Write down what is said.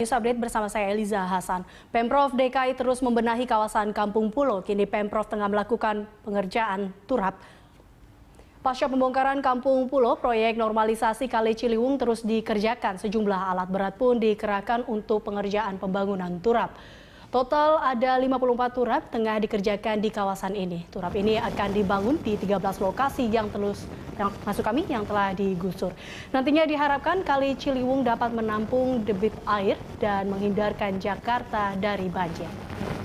News Update bersama saya Eliza Hasan. Pemprov DKI terus membenahi kawasan Kampung Pulo. Kini Pemprov tengah melakukan pengerjaan turap. Pasca pembongkaran Kampung Pulo, proyek normalisasi Kali Ciliwung terus dikerjakan. Sejumlah alat berat pun dikerahkan untuk pengerjaan pembangunan turap. Total ada 54 turap tengah dikerjakan di kawasan ini. Turap ini akan dibangun di 13 lokasi yang terus masuk kami yang telah digusur. Nantinya diharapkan Kali Ciliwung dapat menampung debit air dan menghindarkan Jakarta dari banjir.